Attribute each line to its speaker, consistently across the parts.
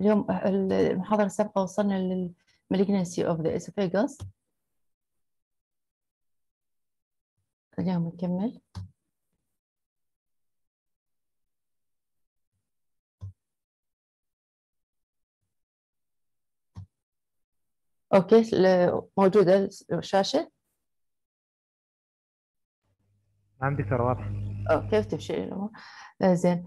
Speaker 1: اليوم المحاضرة السابقة وصلنا للمالجنسي of the esophagus اليوم نكمل اوكي موجودة الشاشة عندي صار واضح 哦，对不起，是什么？那先。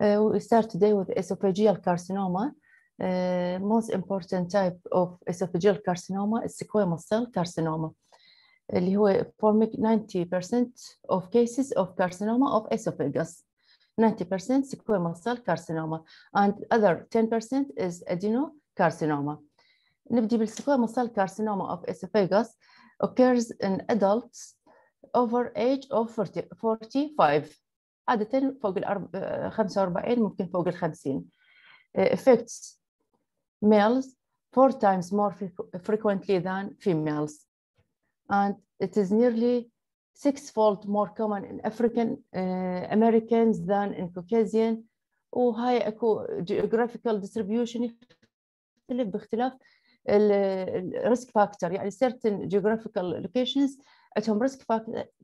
Speaker 1: Uh, oh, we start today with esophageal carcinoma. Uh, most important type of esophageal carcinoma is squamous cell carcinoma اللي هو forming 90% of cases of carcinoma of esophagus 90% squamous cell carcinoma and other 10% is adenocarcinoma نبدي بالسquamous سيل carcinoma of esophagus occurs in adults over age of 40, 45 عادة فوق ال 45 ممكن فوق ال 50 affects males four times more frequently than females and it is nearly six-fold more common in African uh, Americans than in Caucasian وهاي اكو geographical distribution يختلف باختلاف الريسك فاكتور يعني certain geographical locations عندهم ريسك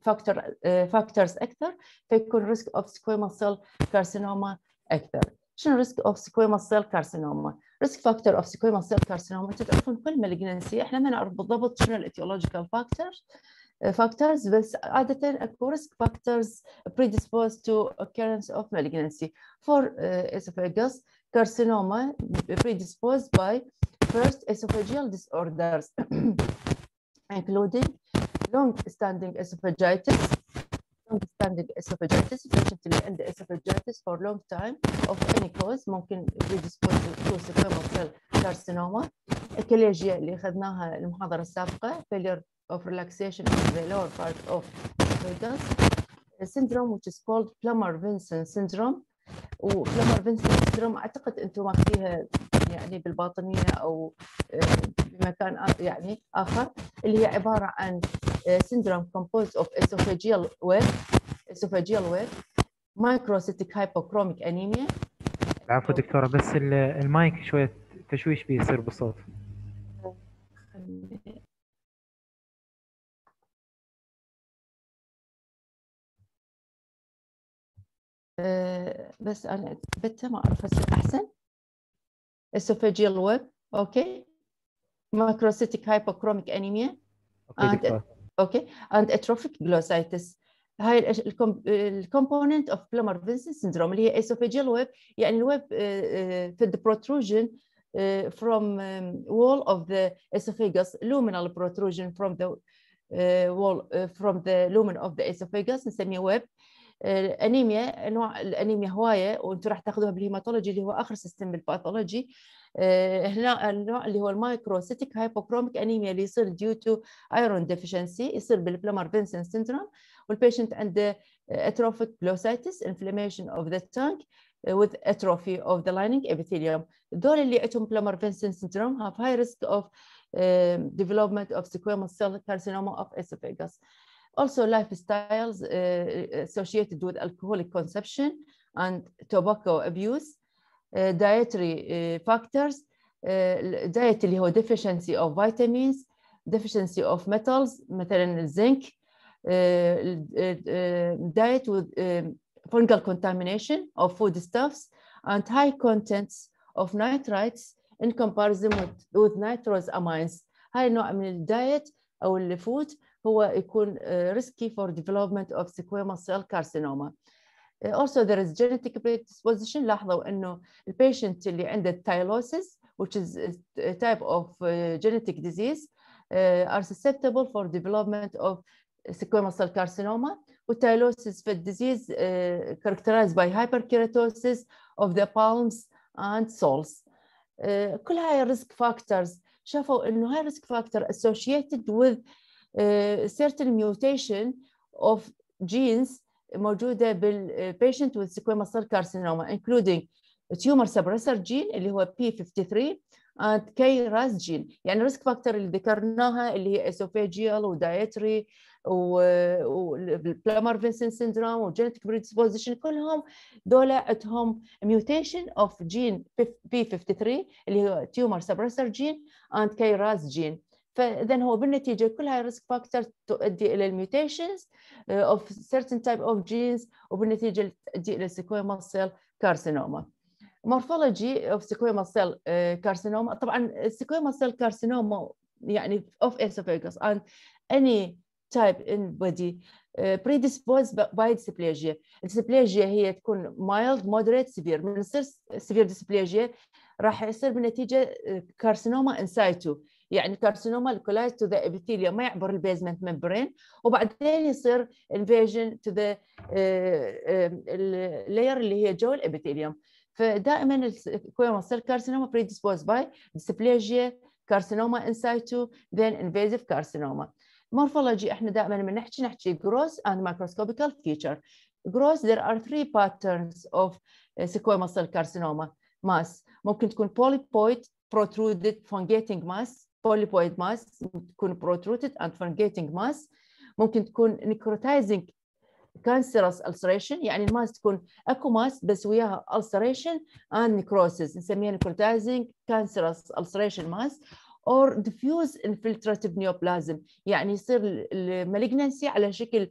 Speaker 1: فاكتور فاكتورز اكثر فيكون ريسك اوف سكويمال سيل كارسينوما اكثر شنو ريسك اوف سكويمال سيل كارسينوما ريسك فاكتور اوف سكويمال سيل كارسينوما تعرفون كل مالجنسي احنا ما نعرف بالضبط شنو الايتيولوجيكال فاكتور فاكتورز بس عادة اكو ريسك فاكتورز بريديسبوز تو اوكيرنس اوف مالجنسي فور uh, كارسينوما بريديسبوز باي first esophageal disorders, including long-standing esophagitis, long-standing esophagitis, patient اللي عنده esophagitis for long time of any cause ممكن predispose to squamous cell carcinoma, كليجيا اللي أخذناها المحاضرة السابقة, failure of relaxation of the lower part of esophagus, syndrome which is called Plummer-Vinson syndrome, وبلمر فينسنت سيندروم اعتقد انتم ماخذيها يعني بالباطنية أو آه، بمكان يعني آخر اللي هي عبارة عن آه، syndrome composed of esophageal wet esophageal wet microcytic hypochromic anemia عفوا دكتورة بس المايك شوية تشويش بيصير بالصوت آه، بس انا اثبتها ما اعرف احسن esophageal web, okay, macrocytic hypochromic anemia, okay, and atrophic glossitis. هاي الكومبوننت اوف بلمر فينسن سندروم اللي هي esophageal web يعني الويب في البروتروجن from um, wall of the esophagus luminal protrusion from the uh, wall uh, from the lumen of the esophagus and semi web الانيميا انواع الانيميا هوايه وانتم راح تاخذوها بالهيماتولوجي اللي هو اخر سيستم بالباثولوجي آه، هنا النوع اللي هو المايكروسيتيك هايبوكروميك انيميا اللي يصير ديو تو ايرون ديفيشنسي يصير بالبلمر فينسن سيندروم والبيشنت عنده اتروفيك بلوسايتس انفلاميشن اوف ذا تانك with atrophy of the lining epithelium دول اللي عندهم بلمر فينسن syndrome have high risk of آه، development of squamous cell carcinoma of esophagus Also lifestyles uh, uh, associated with alcoholic consumption and tobacco abuse, uh, dietary uh, factors, uh, dietary اللي deficiency of vitamins, deficiency of metals and zinc, uh, diet with um, fungal contamination of foodstuffs and high contents of nitrites in comparison with, with know I mean نوع diet الدايت او food. Who are يكون risky for development of squamous cell carcinoma. Uh, also there is genetic predisposition لاحظوا انه البيشنت اللي عنده tylosis which is a type of uh, genetic disease uh, are susceptible for development of squamous cell carcinoma والتايلوسيس في disease characterized by hyperkeratosis of the palms and soles uh, كل risk factors شافوا انه هاي risk factor associated with certain mutation of genes موجوده بالبيشنت with squamous cell carcinoma including tumor suppressor gene اللي هو P53 and KRAS gene يعني risk factor اللي ذكرناها اللي هي esophageal ودايتري والبلامر فينسن سيندروم وجينيتك بريدسبوزيشن كلهم دول عندهم mutation of gene P53 اللي هو tumor suppressor gene and KRAS gene فاذا هو بالنتيجه كل هاي الريسك فاكتور تؤدي الى الميوتيشنز اوف uh, certain تايب اوف جينز وبالنتيجه تؤدي الى سيكويمال سيل كارسينوما مورفولوجي اوف سيكويمال سيل كارسينوما طبعا سيكويمال سيل كارسينوما يعني of اسوفيجوس and any type in body uh, predisposed by dysplasia. الديسبليجيا هي تكون mild, moderate, severe. من يصير سيفير dysplasia راح يصير بالنتيجة كارسينوما uh, in situ. يعني كارسينوما لوكلايز تو ذا ابيثيليا ما يعبر البيزمنت ممبرين وبعدين يصير انفيجن تو ذا اللاير اللي هي جو الابيثيليوم فدائما الكويما سيل كارسينوما بريديسبوز باي ديسبليجيا كارسينوما انسايتو ذن انفيزيف كارسينوما مورفولوجي احنا دائما من نحكي نحكي جروس اند مايكروسكوبيكال فيتشر جروس ذير ار ثري باترنز اوف sequoia cell carcinoma ماس ممكن تكون polypoid protruded fungating mass polypoid mass تكون protruded and fungating mass ممكن تكون necrotizing cancerous ulceration يعني الماس تكون اكو ماس بس وياها ulceration and necrosis نسميها necrotizing cancerous ulceration mass or diffuse infiltrative neoplasm يعني يصير malignancy على شكل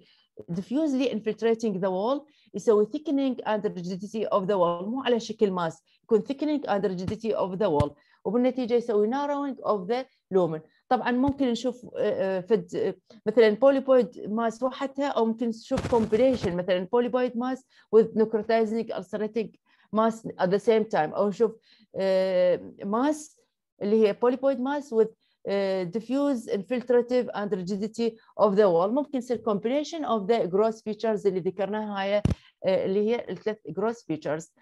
Speaker 1: diffusely infiltrating the wall يسوي thickening and rigidity of the wall مو على شكل ماس يكون thickening and rigidity of the wall وبالنتيجه يسوي ناروينج اوف ذا لومن طبعا ممكن نشوف آه، آه، فد مثلا بوليبويد ماس وحدها او ممكن نشوف كومبينيشن مثلا بوليبويد ماس وذ نكروتايزنج السريتنج ماس ات ذا سيم تايم او نشوف ماس آه، اللي هي بوليبويد ماس وذ ديفيوز انفلتراتيف اند ريجيديتي اوف ذا وول ممكن يصير combination اوف ذا جروس فيتشرز اللي ذكرناها هاي اللي هي الثلاث جروس فيتشرز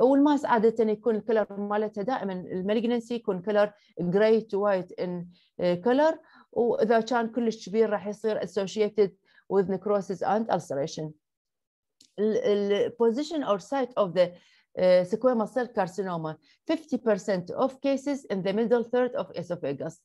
Speaker 1: والماس عاده يكون الكلر مالتها دائما المالجنسي يكون كلر جراي تو وايت ان كلر واذا كان كلش كبير راح يصير associated with necrosis and ulceration. The position or site of the uh, squamous cell carcinoma, 50% of cases in the middle third of esophagus.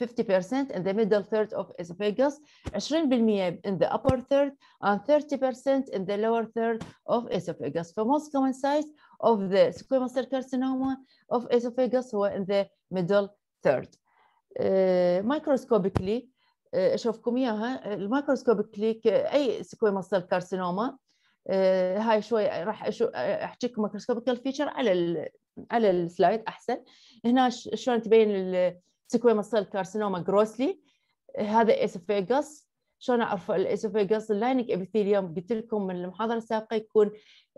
Speaker 1: 50% in the middle third of esophagus 20% in the upper third and 30% in the lower third of esophagus The most common site of the squamous cell carcinoma of esophagus هو in the middle third uh, microscopically uh, اشوفكم اياها الميكروسكوبيكلي اي سكويموس سيل كارسينوما هاي شوي راح احكي لكم ميكروسكوبيكال فيتشر على على السلايد احسن هنا شلون تبين سكويما سيل كارسينوما جروسلي هذا اسوفيجاس شلون اعرف الاسوفيجاس اللايننج ابيثيليوم قلت لكم من المحاضره السابقه يكون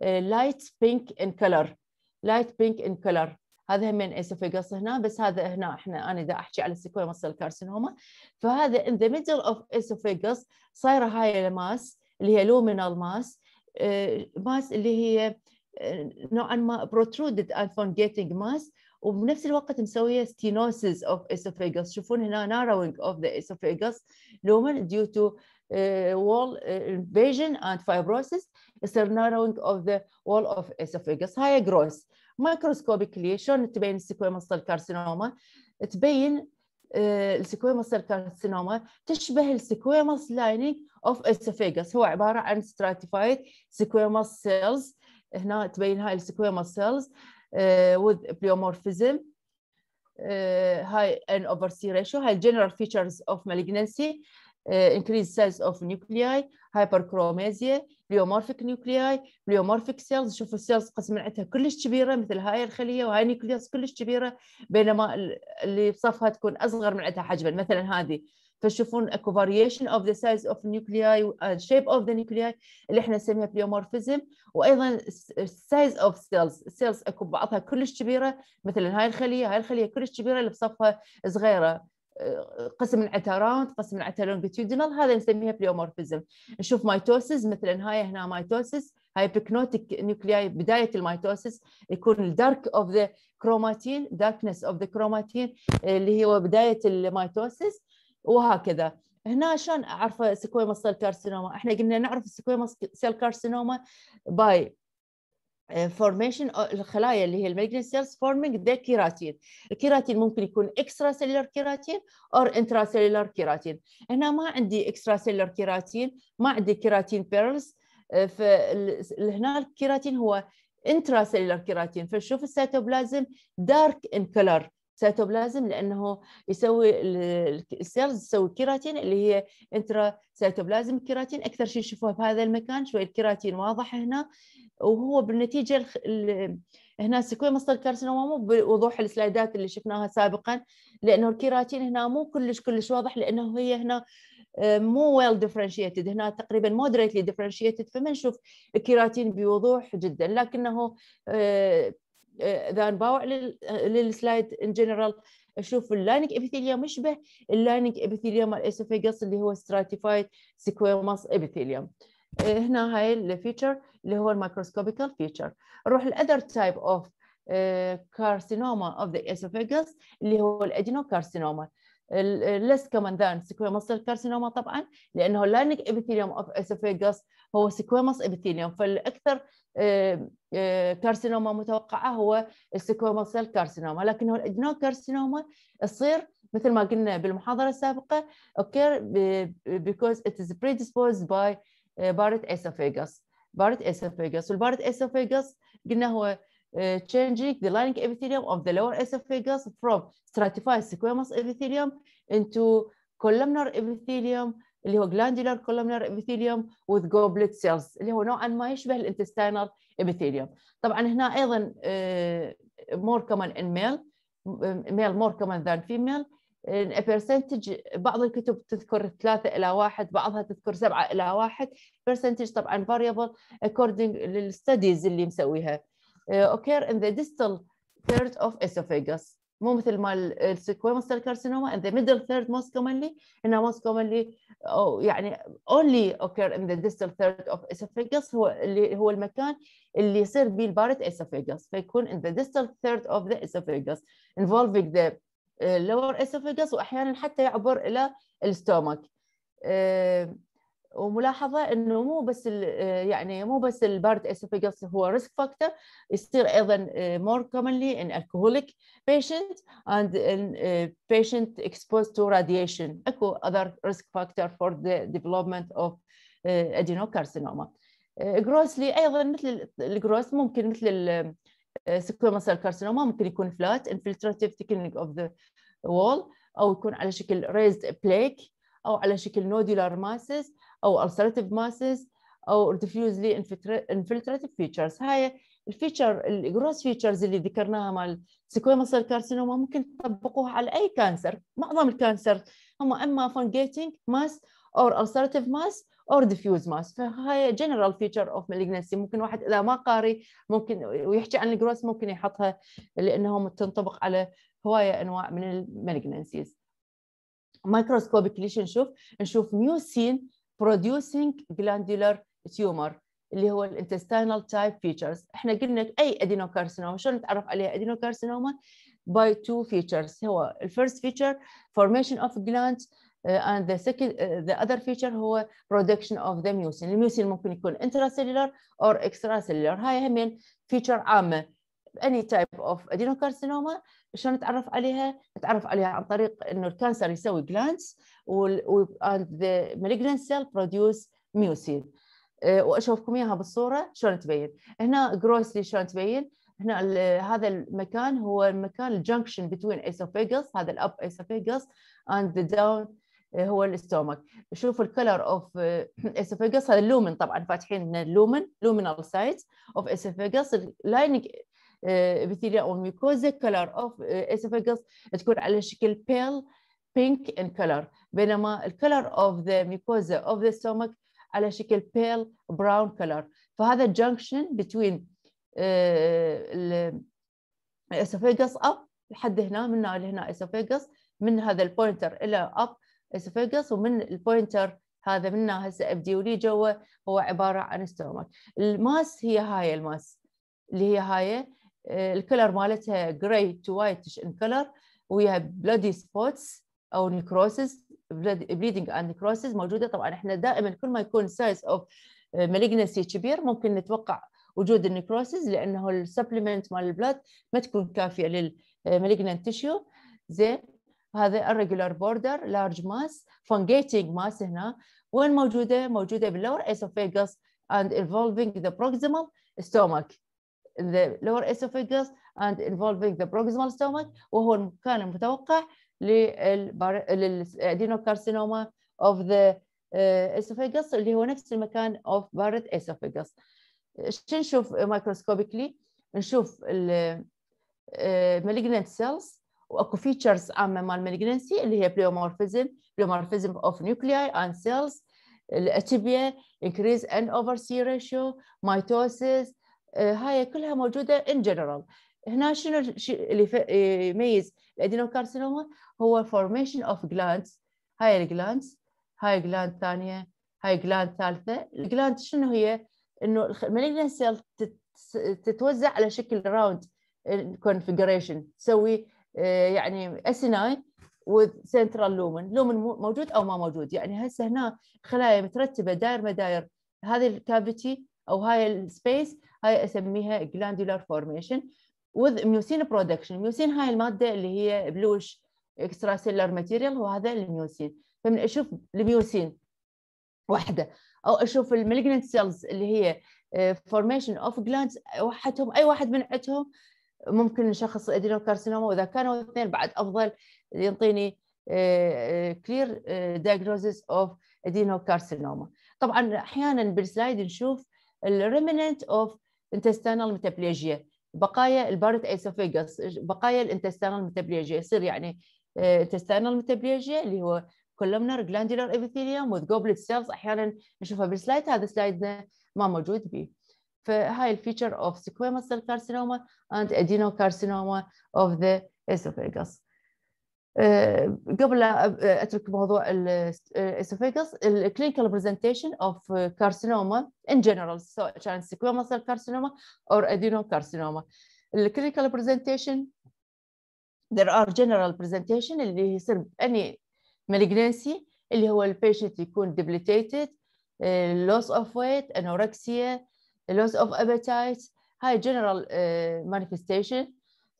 Speaker 1: لايت بينك ان كلر لايت بينك ان كلر هذا هم اسوفيجاس هنا بس هذا هنا احنا انا اذا احكي على السكويما سيل كارسينوما فهذا ان ذا ميدل اوف اسوفيجاس صايره هاي الماس اللي هي لومينال ماس ماس اللي هي آه، نوعا ما بروترودد and fungating ماس وبنفس الوقت مسويه stenosis of esophagus شوفون هنا narrowing of the esophagus lumen due to uh, wall uh, invasion and fibrosis يصير narrowing of the wall of esophagus هاي جروس مايكروسكوبيكلي شلون تبين السكويما سيل كارسينوما تبين السكويما سيل كارسينوما تشبه السكويما لايننج of esophagus هو عباره عن stratified squamous cells هنا تبين هاي السكويما cells with pleomorphism high N over C ratio, high general features of malignancy, increased size of nuclei, hyperchromasia, pleomorphic nuclei, pleomorphic cells شوفوا السيلز قسم معناتها كلش كبيره مثل هاي الخليه وهاي نيوكليوس كلش كبيره بينما اللي بصفها تكون اصغر من عندها حجما مثلا هذه فشوفون اكو فاريشن اوف ذا سايز اوف نيوكلياي شيب اوف ذا نيوكلياي اللي احنا نسميها بليومورفيزم وايضا سايز اوف سيلز سيلز اكو بعضها كلش كبيره مثل هاي الخليه هاي الخليه كلش كبيره اللي بصفها صغيره آه، قسم من عتها راوند قسم من عتها لونجيتيودينال هذا نسميها بليومورفيزم نشوف مايتوسيس مثلا هاي هنا مايتوسيس هاي بيكنوتيك نيوكلياي بدايه المايتوسيس يكون الدارك اوف ذا كروماتين داركنس اوف ذا كروماتين اللي هو بدايه المايتوسيس وهكذا هنا عشان اعرف سكويما سيل كارسينوما احنا قلنا نعرف سكويما سيل كارسينوما باي فورميشن الخلايا اللي هي المالجنت سيلز فورمينج ذا كيراتين الكيراتين ممكن يكون اكسترا سيلولر كيراتين اور انترا سيلولر كيراتين هنا ما عندي اكسترا سيلولر كيراتين ما عندي كيراتين بيرلز فهنا الكيراتين هو انترا سيلولر كيراتين فشوف السيتوبلازم دارك ان كلر سيتوبلازم لانه يسوي السيلز تسوي كيراتين اللي هي انترا سيتوبلازم كيراتين اكثر شيء يشوفوها بهذا المكان شوي الكيراتين واضح هنا وهو بالنتيجه الخ... ال... هنا سيكويمس الكارسينوما مو بوضوح السلايدات اللي شفناها سابقا لانه الكيراتين هنا مو كلش كلش واضح لانه هي هنا آه، مو ويل ديفرنشيتد هنا تقريبا مودريتلي ديفرنشيتد فما نشوف الكيراتين بوضوح جدا لكنه آه، آه، اذا نباوع آه، للسلايد ان جنرال اشوف اللاينك ابيثيليوم يشبه اللاينك ابيثيليوم الاسوفيجس اللي هو ستراتيفايد سيكويماس ابيثيليوم آه، هنا هاي الفيتشر اللي هو الميكروسكوبيكال فيتشر نروح الاذر تايب اوف كارسينوما اوف ذا اسوفيجس اللي هو الادينو الادينوكارسينوما الليست كومن ذان سكويموس كارسينوما طبعا لانه لانك ابيثيليوم اوف اسفيجوس هو سكويموس ابيثيليوم فالاكثر كارسينوما آه، آه، متوقعه هو السكويموس كارسينوما لكنه الادنو كارسينوما يصير مثل ما قلنا بالمحاضره السابقه اوكي because it is predisposed باي بارت اسفيجوس بارت اسفيجوس والبارت اسفيجوس قلنا هو uh, changing the lining epithelium of the lower esophagus from stratified squamous epithelium into columnar epithelium اللي هو glandular columnar epithelium with goblet cells اللي هو نوعا ما يشبه الانتستينال epithelium طبعا هنا ايضا uh, more common in male male more common than female a percentage بعض الكتب تذكر ثلاثة إلى واحد بعضها تذكر سبعة إلى واحد percentage طبعا variable according للstudies اللي مسويها occur in the distal third of esophagus مو مثل ما السكويموس cell carcinoma in the middle third most commonly هنا most commonly أو يعني only occur in the distal third of esophagus هو اللي هو المكان اللي يصير به البارت esophagus فيكون in the distal third of the esophagus involving the lower esophagus واحيانا حتى يعبر الى الستومك وملاحظه انه مو بس آه، يعني مو بس البارد اسوفيجس هو ريسك فاكتور يصير ايضا مور كومنلي ان الكهوليك بيشنت اند ان بيشنت اكسبوز تو راديشن اكو اذر ريسك فاكتور فور ذا ديفلوبمنت اوف adenocarcinoma. جروسلي آه، ايضا مثل الجروس ممكن مثل السكوما سيل كارسينوما ممكن يكون فلات انفلتراتيف تكنيك اوف ذا وول او يكون على شكل ريزد بليك او على شكل نودولار ماسز او ulcerative masses او diffusely infiltrative features هاي الفيتشر الجروس فيتشرز اللي ذكرناها مال سيكويما سيل كارسينوما ممكن تطبقوها على اي كانسر معظم الكانسر هم اما فونجيتنج ماس اور السرتيف ماس اور ديفيوز ماس فهاي جنرال فيتشر اوف مالجنسي ممكن واحد اذا ما قاري ممكن ويحكي عن الجروس ممكن يحطها لانهم تنطبق على هوايه انواع من المالجنسيز مايكروسكوبيكلي نشوف نشوف سين producing glandular tumor اللي هو intestinal type features احنا قلنا اي adenocarcinoma شلون نتعرف عليها adenocarcinoma by two features هو first feature formation of glands uh, and the second uh, the other feature هو production of the mucin الميوسين ممكن يكون intracellular or extracellular هاي همين feature عامة any type of adenocarcinoma شلون نتعرف عليها نتعرف عليها عن طريق انه الكانسر يسوي جلانس and the malignant cell produce ميوسين إيه، واشوفكم اياها بالصوره شلون تبين هنا جروسلي شلون تبين هنا هذا المكان هو المكان الجنكشن بتوين اسوفيجس هذا الاب اسوفيجس اند داون هو الاستومك شوفوا الكلر اوف اسوفيجس هذا اللومن طبعا فاتحين اللومن لومينال سايت اوف اسوفيجس اللايننج ابيثيليا او ميكوزا كلر اوف اسفاجس تكون على شكل بيل بينك ان كلر بينما الكلر اوف ذا ميكوزا اوف ذا stomach على شكل بيل براون كلر فهذا جنكشن بين الاسفاجس اب لحد هنا من هنا لهنا اسفاجس من هذا البوينتر الى اب اسفاجس ومن البوينتر هذا منا هسه ابدي ولي جوا هو عباره عن ستومك الماس هي هاي الماس اللي هي هاي الكلر مالتها جراي تو وايتش ان كلر وياها بلودي سبوتس او نكروسز بليدنج اند نكروسز موجوده طبعا احنا دائما كل ما يكون سايز اوف مالجنسي كبير ممكن نتوقع وجود النكروسز لانه السبلمنت مال البلاد ما تكون كافيه للمالجنان تيشيو زين هذا الريجولار بوردر لارج ماس فونجيتنج ماس هنا وين موجوده؟ موجوده باللور اسوفيجاس اند انفولفينج ذا proximal stomach the lower esophagus and involving the proximal stomach وهو المكان المتوقع للادينوكارسينوما of the esophagus اللي هو نفس المكان of barrett esophagus نشوف microscopically نشوف ال malignant cells واكو features عامه مال malignancy اللي هي pleomorphism pleomorphism of nuclei and cells الاتيبيا increase n over c ratio mitosis آه، هاي كلها موجوده ان جنرال هنا شنو اللي آه، يميز الادينوكارسينوما هو فورميشن اوف جلاندز هاي الجلاندز هاي جلاند ثانيه هاي جلاند ثالثه الجلاند شنو هي انه المالجنت سيل تتوزع على شكل راوند آه، كونفجريشن تسوي يعني اسيناي وذ سنترال لومن لومن موجود او ما موجود يعني هسه هنا خلايا مترتبه داير مداير هذه الكافيتي او هاي السبيس هاي اسميها جلاندولار فورميشن وذ ميوسين برودكشن ميوسين هاي الماده اللي هي بلوش اكسترا سيلر ماتيريال وهذا الميوسين فمن اشوف الميوسين وحده او اشوف المالجنت سيلز اللي هي فورميشن اوف جلاندز وحدهم اي واحد من عندهم ممكن نشخص ادينوكارسينوما واذا كانوا اثنين بعد افضل ينطيني كلير دايجنوزيس اوف ادينوكارسينوما طبعا احيانا بالسلايد نشوف الريمننت اوف intestinal metaplasia بقايا البارت ايسوفيجس بقايا الانتستينال metaplasia يصير يعني آه، intestinal metaplasia اللي هو columnar جلاندولار epithelium وذ جوبلت سيلز احيانا نشوفها بالسلايد هذا سلايدنا ما موجود به فهاي الفيتشر اوف سكويموس سيل كارسينوما اند ادينو كارسينوما اوف ذا ايسوفيجس آه، قبل آه، اترك موضوع الاسوفيجس الكلينيكال برزنتيشن اوف كارسينوما ان جنرال سواء كان سكوما سيل كارسينوما اور ادينو كارسينوما الكلينيكال برزنتيشن there are general presentation اللي يصير اني malignancy اللي هو البيشنت يكون debilitated آه، loss of weight anorexia loss of appetite هاي general manifestation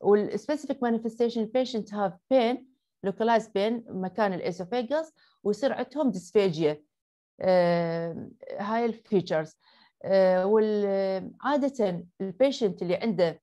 Speaker 1: والspecific manifestation patient have pain لوكلايز بين مكان الاسوفيجس ويصير عندهم ديسفيجيا آه، هاي الفيتشرز وعادة البيشنت اللي عنده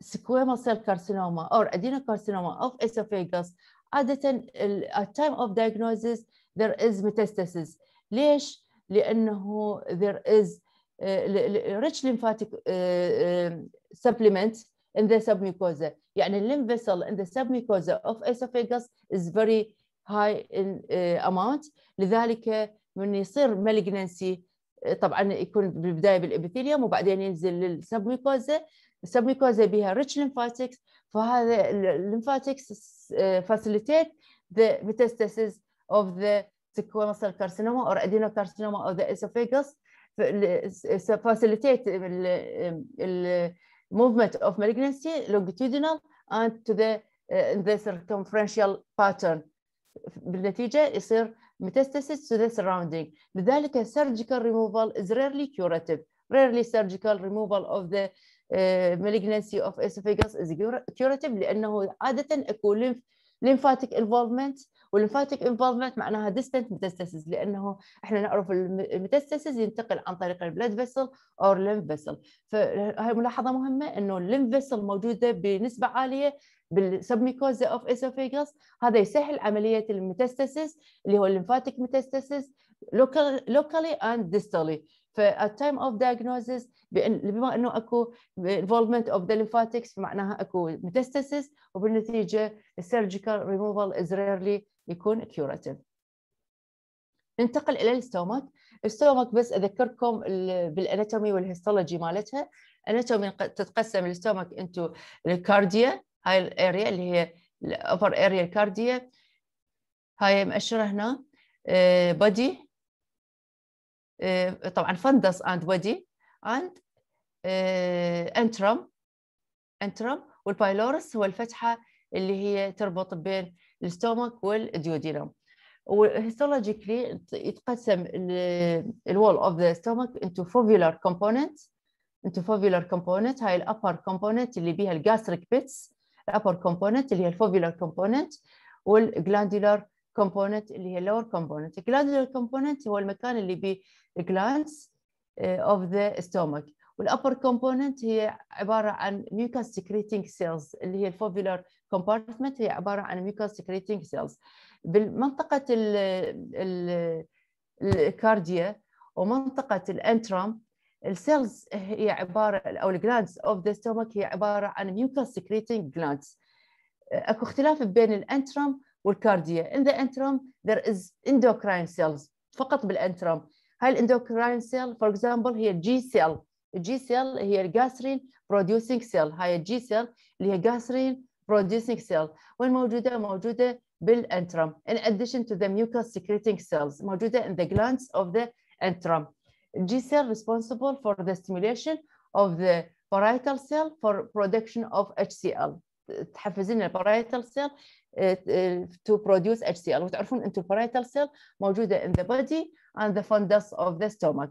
Speaker 1: سكويمال سيل كارسينوما او ادينو كارسينوما اوف اسوفيجس عادة at time of diagnosis there is metastasis ليش؟ لأنه there is آه، rich lymphatic آه، supplement in the submucosa يعني lymph vessel in the submucosa of esophagus is very high in uh, amount لذلك من يصير malignancy طبعا يكون بالبدايه بالإبثيليوم وبعدين ينزل للسبميكوزا السبميكوزا بها ريتش lymphatics فهذا lymphatics facilitate the metastasis of the squamous cell carcinoma or adenocarcinoma of the esophagus facilitate movement of malignancy longitudinal and to the, uh, the circumferential pattern بالنتيجة يصير metastasis to the surrounding لذلك surgical removal is rarely curative rarely surgical removal of the uh, malignancy of esophagus is curative لأنه عادة أكو lymph lymphatic involvement والليمفاتيك انفولفمنت معناها ديستنت ميتاستاسيس لانه احنا نعرف الميتاستاسيس ينتقل عن طريق البلاد فيسل او الليمف فيسل فهي ملاحظه مهمه انه الليمف فيسل موجوده بنسبه عاليه بالسبميكوزا اوف اسوفيجاس هذا يسهل عمليه الميتاستاسيس اللي هو الليمفاتيك ميتاستاسيس لوكالي اند ديستالي فالتايم اوف دايجنوزيس بما انه اكو involvement اوف ذا lymphatics معناها اكو metastasis وبالنتيجه السيرجيكال ريموفال از rarely يكون curative. ننتقل الى الستومك، الستومك بس اذكركم بالاناتومي والهيستولوجي مالتها، اناتومي تتقسم الستومك انتو الكارديا هاي الاريا اللي هي الاوفر اريا الكارديا هاي مأشره هنا بادي آه، آه، طبعا فندس اند ودي اند آه، انترم انترم والبايلورس هو الفتحه اللي هي تربط بين الستومك والديودينم وهيستولوجيكلي يتقسم الوول اوف ذا ستومك انتو فوفيولار كومبوننت انتو فوفيولار كومبوننت هاي الابر كومبوننت اللي بيها الجاستريك بيتس الابر كومبوننت اللي هي الفوفيولار كومبوننت والجلاندولار كومبوننت اللي هي اللور كومبوننت الجلادولار كومبوننت هو المكان اللي بي الجلانس اوف ذا ستومك والابر كومبوننت هي عباره عن ميوكاس سيكريتنج سيلز اللي هي الفوفيلر كومبارتمنت هي عباره عن ميوكاس سيكريتنج سيلز بالمنطقه ال ال الكارديا ومنطقه الانترام السيلز هي عباره او الجلاندز اوف ذا ستومك هي عباره عن ميوكاس سيكريتنج جلاندز اكو اختلاف بين الانترام والكارديا in the interim there is endocrine cells فقط بالانترم هاي الاندوكراين سيل فور اكزامبل هي الجي سيل الجي سيل هي الجاسرين بروديوسينج سيل هاي الجي سيل اللي هي جاسرين cell. سيل وين موجوده موجوده بالانترم in addition to the mucus secreting cells موجوده in the glands of the entram, G cell responsible for the stimulation of the parietal cell for production of HCl تحفز لنا سيل to produce HCl وتعرفون انتم البرايتال سيل موجوده in the body and the fundus of the stomach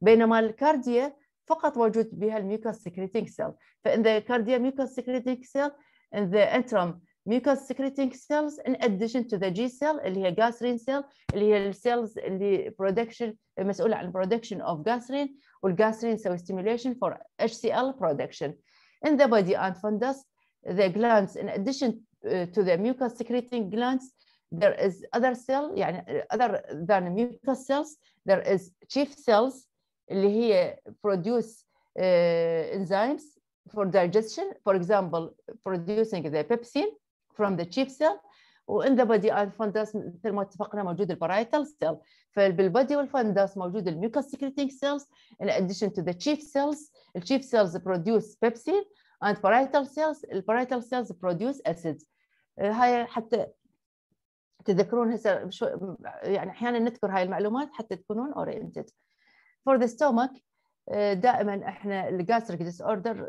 Speaker 1: بينما الكارديا فقط موجود بها الميوكوس سكريتنج سيل فان the cardia mucus secreting cell in the interim mucus secreting cells in addition to the G cell اللي هي gastrin cell اللي هي السيلز اللي production مسؤولة عن production of gastrin والgastrin سوي stimulation for HCl production in the body and fundus the glands, in addition uh, to the mucus secreting glands, there is other cell, يعني uh, other than mucus cells, there is chief cells اللي هي produce uh, enzymes for digestion, for example, producing the pepsin from the chief cell وان ذا بادي الفندس مثل ما اتفقنا موجود البرايتال سيل فبالبادي والفندس موجود الميوكا سكريتنج سيلز in addition to the chief cells chief cells produce pepsin and آه، parietal cells parietal cells produce acids آه، هاي حتى تذكرون هسه شو يعني احيانا نذكر هاي المعلومات حتى تكونون oriented for the stomach آه، دائما احنا الجاستريك ديس اوردر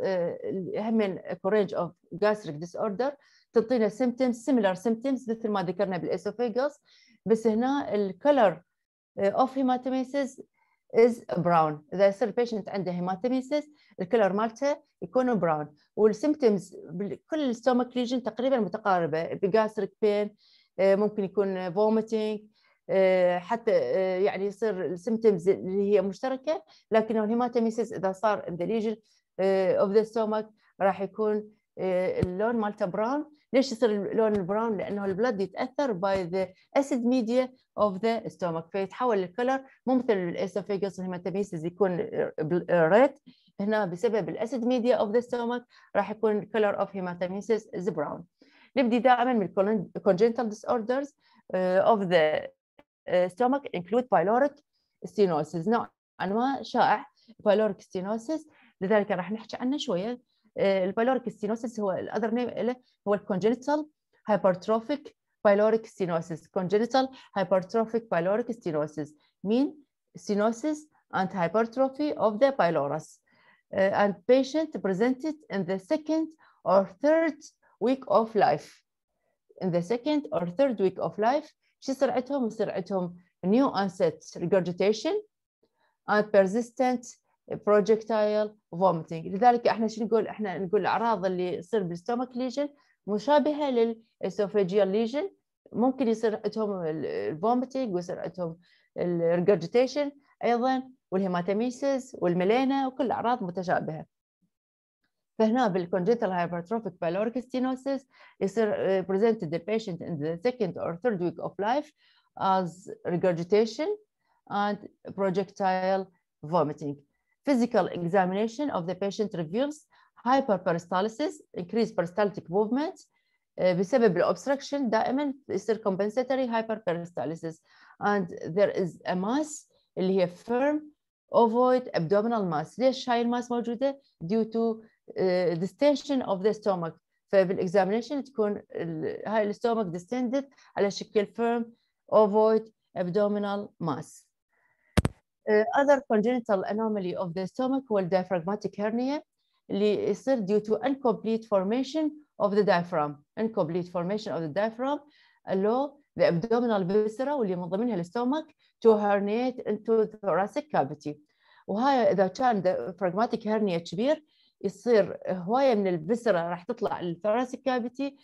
Speaker 1: هم كورينج اوف جاستريك ديس اوردر تعطينا سيمتمز سيميلر سيمتمز مثل ما ذكرنا بالاسوفيجوس بس هنا الكلر اوف هيماتوميسز is brown. اذا يصير البيشنت عنده هيماتيميسيس الكلر مالته يكون براون والسيمبتومز كل الستومك ريجن تقريبا متقاربه بجاستريك آه، بين ممكن يكون فوميتنج آه، حتى آه، يعني يصير السيمبتومز اللي هي مشتركه لكن الهيماتيميسيس اذا صار ان ذا ريجن اوف ذا ستومك راح يكون اللون مالته براون ليش يصير اللون البراون لانه البلد يتاثر باي ذا اسيد ميديا اوف ذا ستومك فيتحول الكلر ممثل الاسوفيجوس الهيماتوميسيس يكون ريد هنا بسبب الاسيد ميديا اوف ذا ستومك راح يكون الكلر اوف هيماتوميسيس از براون نبدي دائما من congenital disorders آه، of the آه، stomach include pyloric stenosis نوع انواع شائع pyloric stenosis لذلك راح نحكي عنه شويه البايلوريك ستينوسيس هو الاذر نيم له هو الكونجنتال هايبرتروفيك بايلوريك ستينوسيس كونجنتال هايبرتروفيك بايلوريك ستينوسيس mean stenosis and hypertrophy of the pylorus and patient presented in the second or third week of life in the second or third week of life شو سرعتهم سرعتهم new onset regurgitation and persistent بروجكتايل فومتنج لذلك احنا شو نقول احنا نقول الاعراض اللي يصير بالستومك ليجن مشابهه للاسوفيجيال ليجن ممكن يصير عندهم الفومتنج ويصير عندهم الريجيتيشن ايضا والهيماتيميسيس والملينا وكل الاعراض متشابهه فهنا بالكونجنتال هايبرتروفيك بايلوريك ستينوسيس يصير آه، presented the patient in the second or third week of life as regurgitation and projectile vomiting physical examination of the patient reveals hyperperistalsis, increased peristaltic movement uh, بسبب الobstruction دائما يصير compensatory hyperperistalsis and there is a mass اللي هي firm ovoid abdominal mass ليش هاي الماس موجوده due to uh, distension of the stomach فبالاكزامينشن تكون هاي الستومك distended على شكل firm ovoid abdominal mass other congenital anomaly of the stomach هو diaphragmatic hernia اللي يصير due to incomplete formation of the diaphragm incomplete formation of the diaphragm allow the abdominal viscera واللي من ضمنها الستومك to herniate into the thoracic cavity وهاي اذا كان diaphragmatic hernia كبير يصير هوايه من الفيسرا راح تطلع للثوراسيك كافيتي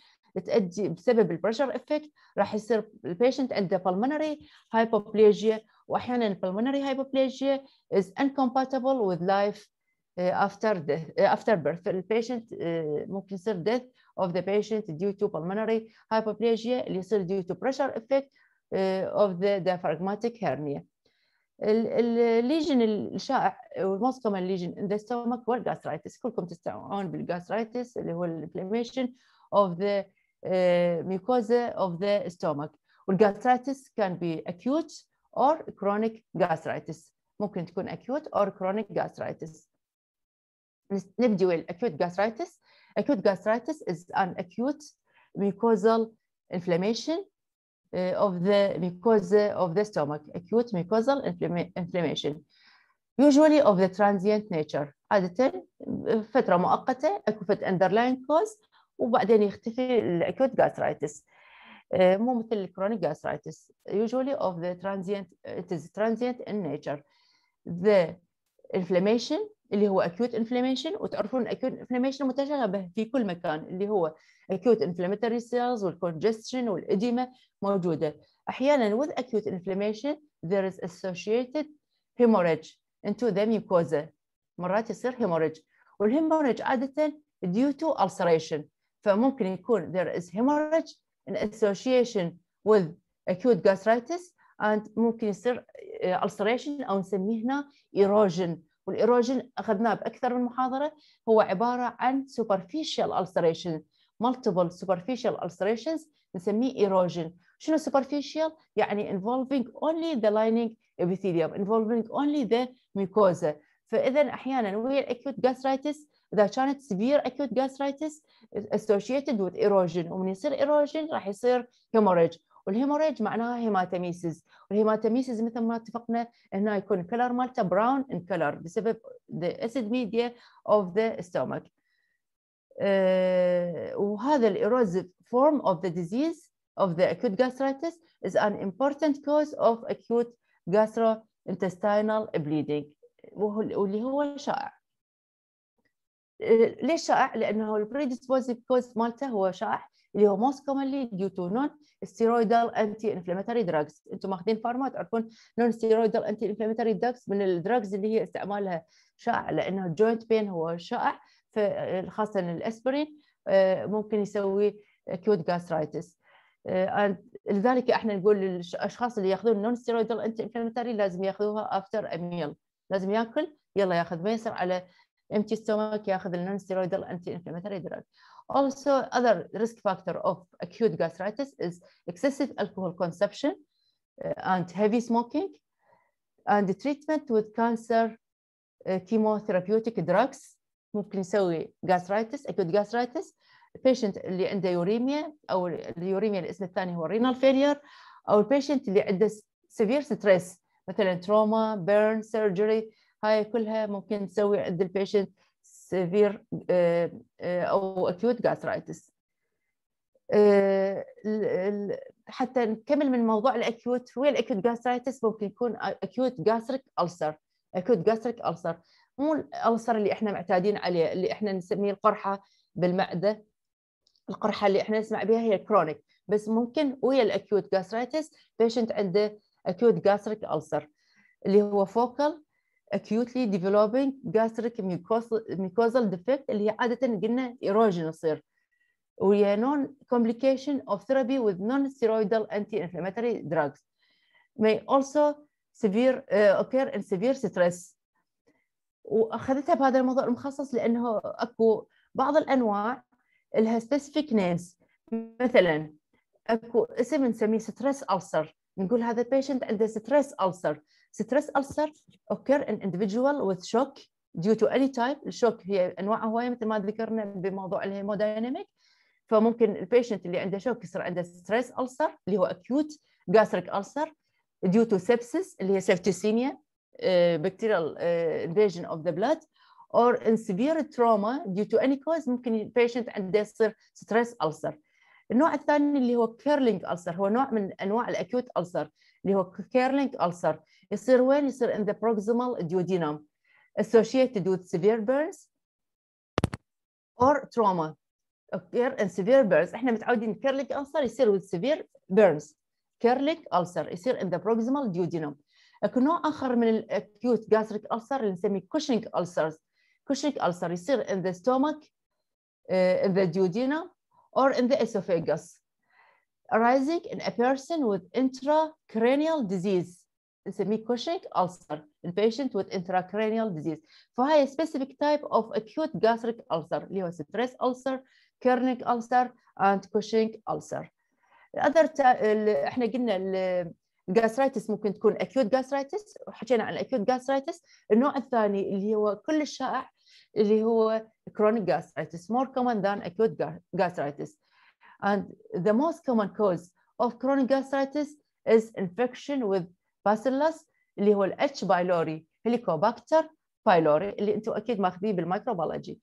Speaker 1: تؤدي بسبب البريشر افكت راح يصير البيشنت عنده pulmonary hypoplasia واحيانا pulmonary hypoplasia is incompatible with life uh, after death, uh, after birth patient uh, ممكن يصير death of the patient due to pulmonary hypoplasia اللي يصير due to pressure effect of the diaphragmatic hernia الليجن الشائع والموست كومن ليجن in the stomach هو الجاسترايتس كلكم تسمعون بالجاسترايتس اللي هو الانفلاميشن of the mucosa of the stomach والجاسترايتس can be acute or chronic gastritis ممكن تكون acute or chronic gastritis نبدي acute gastritis acute gastritis is an acute mucosal inflammation of the mucosa of the stomach acute mucosal inflammation usually of the transient nature عادة فترة مؤقتة اكو فت underlying cause وبعدين يختفي الاكيوت gastritis مو مثل الكرونيك gastritis usually of the transient it is transient in nature the inflammation اللي هو acute inflammation وتعرفون acute inflammation متشابه في كل مكان اللي هو acute inflammatory cells والcongestion والإديمة موجودة أحيانا with acute inflammation there is associated hemorrhage into the mucosa مرات يصير hemorrhage والhemorrhage عادة due to ulceration فممكن يكون there is hemorrhage in association with acute gastritis and ممكن يصير ulceration او نسميه هنا erosion والايروجين اخذناه باكثر من محاضره هو عباره عن superficial ulceration multiple superficial ulcerations نسميه erosion شنو superficial يعني involving only the lining epithelium involving only the mucosa فاذا احيانا ويا acute gastritis اذا كانت severe acute gastritis associated with erosion ومن يصير erosion راح يصير hemorrhage والهيموريج معناها هيماتميسيس والهيماتميسيس مثل ما اتفقنا هنا يكون كلر مالته براون ان كلر بسبب the acid media of the stomach uh, وهذا الايروزيف form of the disease of the acute gastritis is an important cause of acute gastrointestinal bleeding واللي هو شائع آه، ليش شائع؟ لانه البريديسبوزيف كوز مالته هو شائع اللي هو موست كومنلي ديو تو نون ستيرويدال انتي انفلامتري دراجز، انتم ماخذين فارما تعرفون نون ستيرويدال انتي انفلامتري دراجز من الدراجز اللي هي استعمالها شائع لانه الجوينت بين هو شائع آه، خاصه الاسبرين آه، ممكن يسوي اكيوت جاسترايتس لذلك احنا نقول للاشخاص اللي ياخذون نون ستيرويدال انتي انفلامتري لازم ياخذوها افتر اميل لازم ياكل يلا ياخذ ميسر على empty stomach ياخذ non-steroidal anti-inflammatory drug. Also other risk factor of acute gastritis is excessive alcohol consumption and heavy smoking and treatment with cancer chemotherapeutic drugs ممكن يسوي gastritis acute gastritis patient اللي عنده يوريميا او اليوريميا الاسم الثاني هو renal failure او patient اللي عنده severe stress مثلا trauma burn surgery هاي كلها ممكن تسوي عند البيشنت سيفير آه، آه، او اكيوت آه، جاسترايتس حتى نكمل من موضوع الاكيوت هو الاكيوت جاسترايتس ممكن يكون اكيوت جاستريك السر اكيوت جاستريك السر مو الالسر اللي احنا معتادين عليه اللي احنا نسميه القرحه بالمعده القرحه اللي احنا نسمع بها هي كرونيك بس ممكن ويا الاكيوت جاسترايتس بيشنت عنده اكيوت جاستريك السر اللي هو فوكال acutely developing gastric mucosal mucosal defect اللي هي عادة قلنا erosion يصير وهي non complication of therapy with non-steroidal anti-inflammatory drugs may also severe uh, occur in severe stress واخذتها بهذا الموضوع المخصص لانه اكو بعض الانواع لها specific names مثلا اكو اسم نسميه stress ulcer نقول هذا patient عنده stress ulcer Stress ulcer occur in individual with shock due to any type الشوك هي انواع هوايه مثل ما ذكرنا بموضوع الهيمودايناميك فممكن البيشنت اللي عنده شوك يصير عنده stress ulcer اللي هو acute gastric ulcer due to sepsis اللي هي septicemia uh, bacterial uh, invasion of the blood or in severe trauma due to any cause ممكن البيشنت عنده يصير stress ulcer النوع الثاني اللي هو curling ulcer هو نوع من انواع الاكيوت ulcer اللي هو كيرلينج ألسر يصير وين يصير in the proximal duodenum associated with severe burns or trauma occur in severe burns احنا متعودين كيرلينج ألسر يصير with severe burns كيرلينج ألسر يصير in the proximal duodenum اكو نوع اخر من الاكيوت gastric ulcer اللي نسميه cushing ulcers cushing ulcer يصير in the stomach in the duodenum or in the esophagus arising in a person with intracranial disease نسميه Cushing ulcer in patient with intracranial disease فهي specific type of acute gastric ulcer اللي هو stress ulcer kernic ulcer and Cushing ulcer الأذر احنا قلنا الجاسترايتس ممكن تكون acute gastritis وحكينا عن acute gastritis النوع الثاني اللي هو كل الشائع اللي هو chronic gastritis more common than acute gastritis And the most common cause of chronic gastritis is infection with bacillus اللي هو H. pylori helicobacter pylori اللي انتم اكيد ماخذيه بالميكروبيولوجي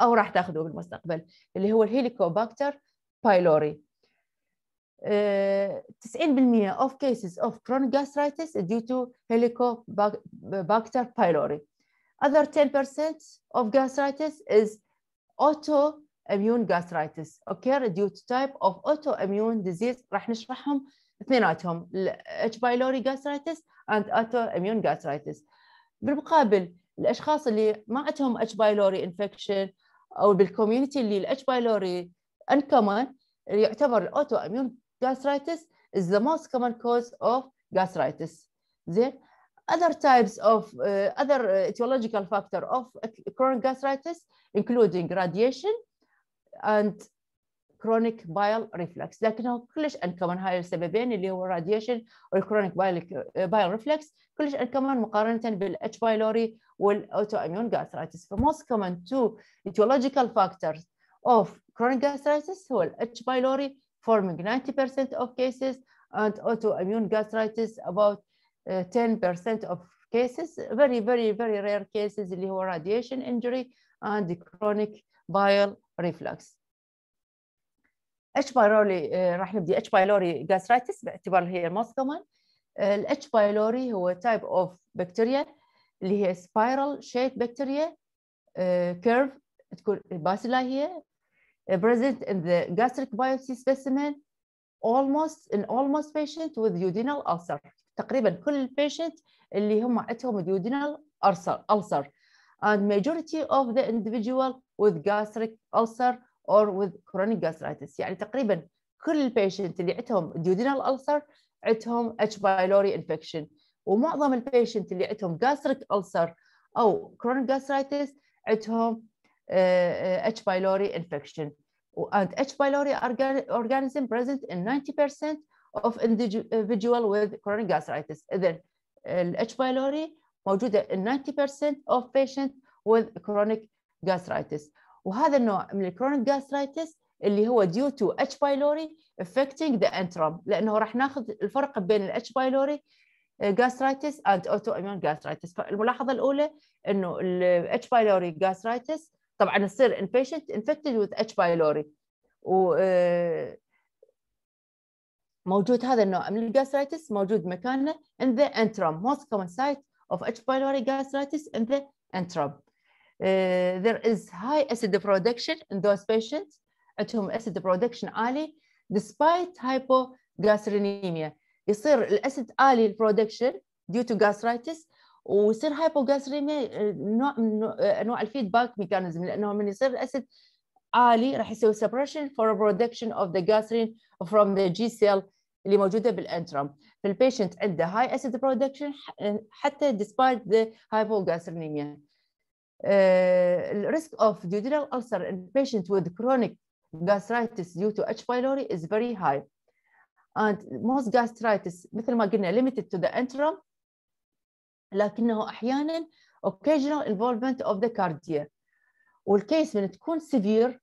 Speaker 1: او راح تاخذوه بالمستقبل اللي هو الهيليكوباكتر بايلوري 90% of cases of chronic gastritis due to helicobacter pylori. Other 10% of gastritis is auto immune gastritis occur due to type of autoimmune disease راح نشرحهم اثنيناتهم H. pylori gastritis and autoimmune gastritis بالمقابل الاشخاص اللي ما عندهم H. pylori infection او بالكوميونتي اللي الاتش بايلوري انكمن يعتبر الاوتو اميون جاسترايتس is the most common cause of gastritis زين other types of uh, other etiological factor of chronic gastritis including radiation and chronic bile reflux لكنه كلش uncommon هاي السببين اللي هو radiation والchronic bile, uh, bile reflux كلش uncommon مقارنة pylori بايلوري autoimmune gastritis The most common two etiological factors of chronic gastritis هو H. pylori, forming 90% of cases and autoimmune gastritis about 10% uh, of cases very very very rare cases اللي هو radiation injury and chronic bile ريفلكس اتش بايلوري راح نبدي اتش بايلوري جاسترايتس باعتبار هي الموست كومن الاتش بايلوري هو تايب اوف بكتيريا اللي هي سبايرال شيت بكتيريا كيرف تكون باسيلا هي آه، present in the gastric biopsy specimen almost in almost patient with duodenal ulcer تقريبا كل البيشنت اللي هم عندهم duodenal ulcer ulcer and majority of the individual with gastric ulcer or with chronic gastritis يعني تقريبا كل البيشنت اللي عندهم duodenal ulcer عندهم H pylori infection ومعظم البيشنت اللي عندهم gastric ulcer او chronic gastritis عندهم H pylori infection and H pylori organism present in 90% of individual with chronic gastritis إذن H pylori موجوده in 90% of patients with chronic gastritis وهذا النوع من الكرونيك gastritis اللي هو due to H pylori affecting the enterum لانه راح ناخذ الفرق بين ال H pylori gastritis and autoimmune gastritis فالملاحظه الاولى انه ال H pylori gastritis طبعا يصير in patient infected with H pylori و موجود هذا النوع من الجاسترايتس موجود مكانه in the interim most common site of H. pylori gastritis in the entrap, Uh, there is high acid production in those patients at whom acid production early despite hypogastrinemia يصير الاسيد عالي البرودكشن due to gastritis ويصير hypogastrinemia نوع من انواع الفيدباك ميكانيزم لانه من يصير الاسيد عالي راح يسوي suppression for production of the gastrin from the G cell اللي موجوده بالانترم فالبيشنت عنده هاي اسيد برودكشن حتى despite the hypoglycemia الريسك uh, اوف duodenal ulcer in patients with chronic gastritis due to H. pylori is very high and most gastritis مثل ما قلنا limited to the enterum لكنه احيانا occasional involvement of the cardia والكيس من تكون severe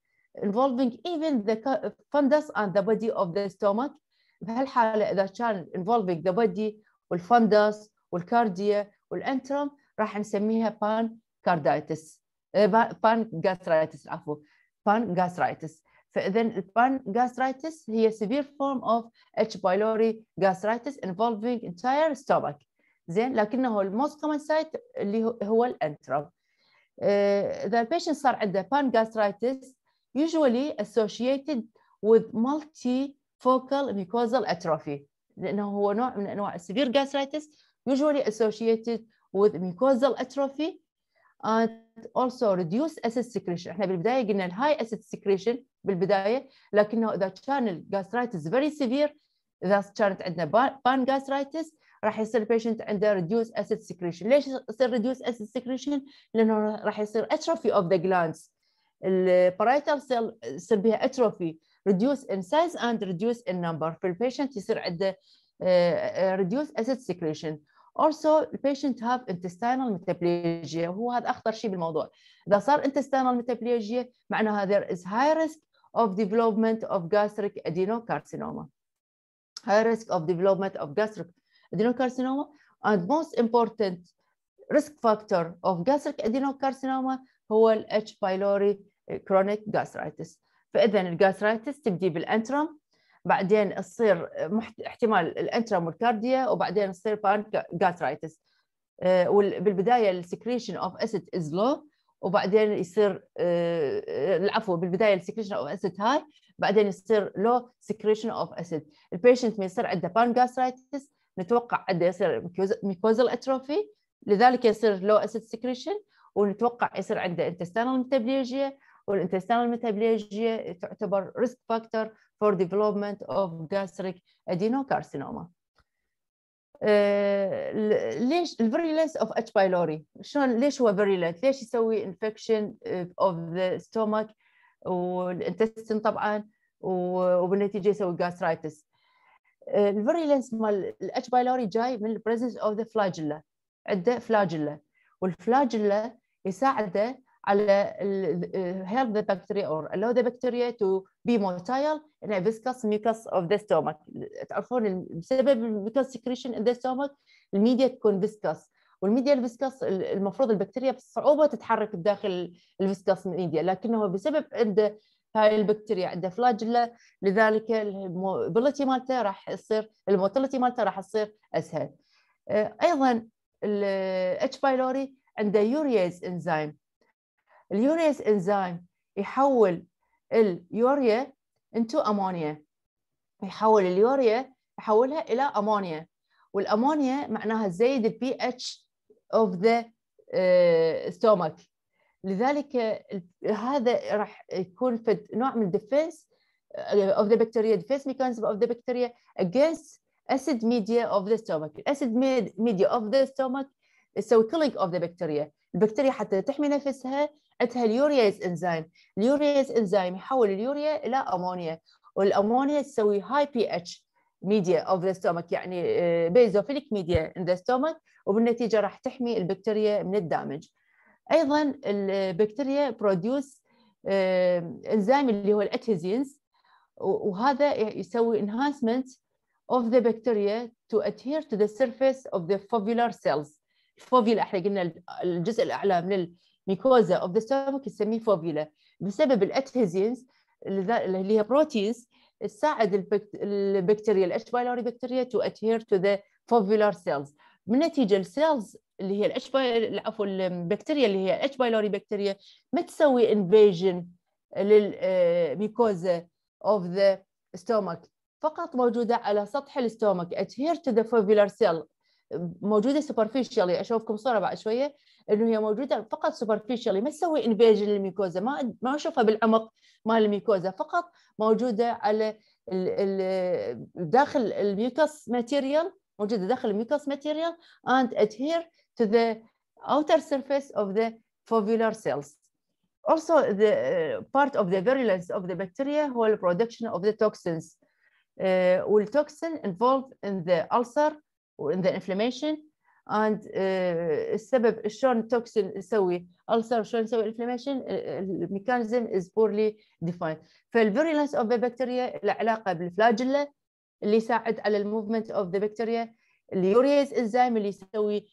Speaker 1: involving even the fundus and the body of the stomach بهالحاله اذا كان involving the body والفندس والكارديا والانترم راح نسميها pan carditis بان جاسترايتس عفوا بان جاسترايتس فاذا pan gastritis هي severe form of H. pylori gastritis involving entire stomach زين لكنه الموست كومن سايت اللي هو الانترم آه، اذا البيشنت صار عنده pan gastritis usually associated with multi focal mucosal atrophy لانه هو نوع من انواع السيفير gastritis usually associated with mucosal atrophy and also reduce acid secretion احنا بالبدايه قلنا الهاي acid secretion بالبدايه لكنه اذا كان الجاسترايتس very severe اذا كانت عندنا بان جاسترايتس راح يصير البيشنت عنده ريديوس اسيد سكريشن ليش يصير ريديوس اسيد سكريشن لانه راح يصير اتروفي اوف ذا جلاندز البارايتال سيل يصير بها اتروفي reduce in size and reduce in number في البيشنت يصير عنده reduce acid secretion also patient have intestinal metaplasia وهو هذا اخطر شيء بالموضوع اذا صار intestinal metaplasia معناها there is high risk of development of gastric adenocarcinoma high risk of development of gastric adenocarcinoma and most important risk factor of gastric adenocarcinoma هو ال H. pylori chronic gastritis فاذا الجاسترايتس تبدي بالانترم بعدين تصير محت... احتمال الانترم والكارديا وبعدين تصير بان آه، جاسترايتس بالبدايه السكريشن اوف اسيد از لو وبعدين يصير العفو آه، آه، بالبدايه السكريشن اوف اسيد هاي بعدين يصير لو سكريشن اوف اسيد البيشنت ما يصير عنده بان جاسترايتس نتوقع عنده يصير ميكوزال اتروفي لذلك يصير لو اسيد سكريشن ونتوقع يصير عنده انتستانال ميتابليجيا والintestinal ميتابليجيا تعتبر risk factor for development of gastric adenocarcinoma. آه، ليش الفيريلنس اوف اتش بايلوري شلون ليش هو فيريلنت ليش يسوي انفكشن اوف ذا ستومك والانتستين طبعا وبالنتيجه يسوي جاسترايتس آه، الفيريلنس مال الاتش بايلوري جاي من البريزنس اوف ذا فلاجيلا عنده فلاجيلا والفلاجيلا يساعده على uh, help the bacteria or allow the bacteria to be motile in a viscous mucus of the stomach تعرفون بسبب mucus secretion in the stomach الميديا تكون viscous والميديا الفيسكاس المفروض البكتيريا بصعوبه تتحرك بداخل الفيسكاس ميديا لكنه بسبب عنده هاي البكتيريا عنده فلاجلا لذلك الموبيلتي مالته راح يصير الموتيلتي مالته راح تصير اسهل uh, ايضا الاتش بايلوري عنده يورياز انزيم اليوريس انزيم يحول اليوريا انتو امونيا يحول اليوريا يحولها الى امونيا والامونيا معناها تزيد البي اتش اوف ذا ستومك لذلك هذا راح يكون في نوع من الديفنس آه، of the bacteria ديفنس mechanism of the bacteria against acid media of the stomach acid media of the stomach تسوي كلينج اوف ذا بكتيريا البكتيريا حتى تحمي نفسها عندها اليورياز انزيم اليورياز انزيم يحول اليوريا الى امونيا والامونيا تسوي هاي بي اتش ميديا اوف ذا ستومك يعني بيزوفيليك ميديا ان ذا ستومك وبالنتيجه راح تحمي البكتيريا من الدامج ايضا البكتيريا بروديوس انزيم آه، اللي هو الاتهيزينز وهذا يسوي انهانسمنت of the bacteria to adhere to the surface of the foveolar cells الفوفيلا احنا قلنا الجزء الاعلى من ميكوزا اوف ذا stomach يسميه فوبيولا بسبب الادهيزينز اللي هي بروتينز تساعد البكتيريا الاتش بايلوري بكتيريا تو اتهير تو ذا فوفيولار سيلز بالنتيجه السيلز اللي هي الاتش عفوا البكتيريا اللي هي الاتش بايلوري بكتيريا ما تسوي انفيجن للميكوزا اوف ذا ستومك فقط موجوده على سطح الستومك اتهير تو ذا فوفيولار سيل موجوده سوبرفيشالي اشوفكم صوره بعد شويه انه هي موجوده فقط سوبرفيشلي ما تسوي انفيجن للميكوزا ما ما نشوفها بالعمق مال الميكوزا فقط موجوده على الـ الـ داخل الميوكس ماتيريال موجوده داخل الميوكس ماتيريال and adhere to the outer surface of the فوفيولار cells. Also the uh, part of the virulence of the bacteria هو production of the toxins. Uh, والتوكسين involved in the ulcer or in the inflammation and uh, السبب شلون توكسين يسوي ulcer شلون يسوي inflammation الميكانيزم is poorly defined فالفيرولنس اوف ذا بكتيريا له علاقه بالفلاجيلا اللي يساعد على الموفمنت اوف ذا بكتيريا اليوريز انزيم اللي يسوي